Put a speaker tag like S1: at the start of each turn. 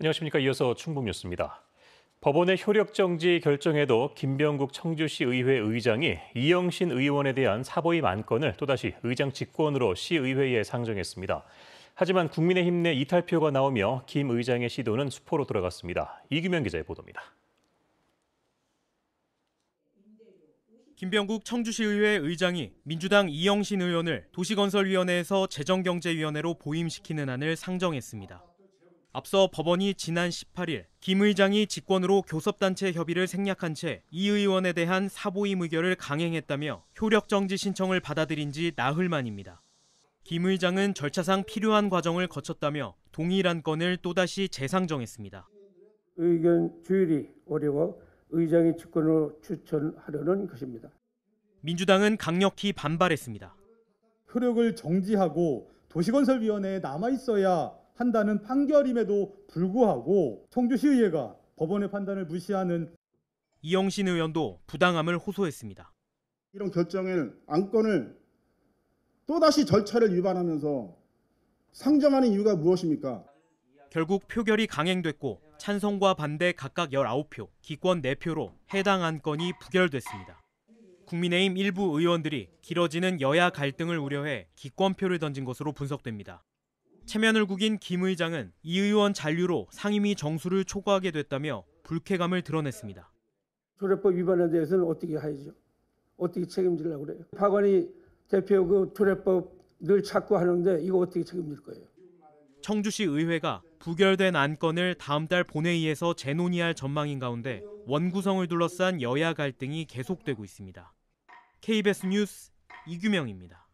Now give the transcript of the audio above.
S1: 안녕하십니까. 이어서 충북 뉴스입니다. 법원의 효력 정지 결정에도 김병국 청주시 의회 의장이 이영신 의원에 대한 사보임 안건을 또다시 의장 직권으로 시의회에 상정했습니다. 하지만 국민의힘 내 이탈표가 나오며 김 의장의 시도는 수포로 돌아갔습니다. 이규명 기자의 보도입니다.
S2: 김병국 청주시의회 의장이 민주당 이영신 의원을 도시건설위원회에서 재정경제위원회로 보임시키는 안을 상정했습니다. 앞서 법원이 지난 18일 김 의장이 직권으로 교섭단체 협의를 생략한 채 이 의원에 대한 사보임 의결을 강행했다며 효력정지 신청을 받아들인 지 나흘 만입니다. 김 의장은 절차상 필요한 과정을 거쳤다며 동일한 건을 또다시 재상정했습니다.
S3: 의견 조율이 어려워 의장의 직권으로 추천하려는 것입니다.
S2: 민주당은 강력히 반발했습니다. 효력을 정지하고 도시건설위원회에 남아 있어야 한다는 판결임에도 불구하고 청주시의회가 법원의 판단을 무시하는 이영신 의원도 부당함을 호소했습니다.
S3: 이런 결정을 안건을 또다시 절차를 위반하면서 상정하는 이유가 무엇입니까? 결국
S2: 표결이 강행됐고 찬성과 반대 각각 19표, 기권 4표로 해당 안건이 부결됐습니다. 국민의힘 일부 의원들이 길어지는 여야 갈등을 우려해 기권표를 던진 것으로 분석됩니다. 체면을 구긴 김 의장은 이 의원 잔류로 상임위 정수를 초과하게 됐다며 불쾌감을 드러냈습니다.
S3: 조례법 위반에 대해서는 어떻게 하죠? 어떻게 책임지려고 그래요? 박원희 대표 그 조례법 늘 찾고 하는데 이거 어떻게 책임질 거예요?
S2: 청주시 의회가 부결된 안건을 다음 달 본회의에서 재논의할 전망인 가운데 원구성을 둘러싼 여야 갈등이 계속되고 있습니다. KBS 뉴스 이규명입니다.